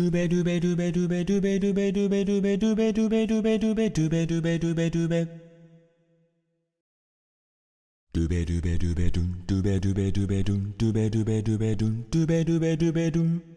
Dube dube dube dube dube dube dube dube dube dube dube dube dube dube dube dube Dube dube dube dum dube dube dube dum dube dube dube dum dube dube dube dum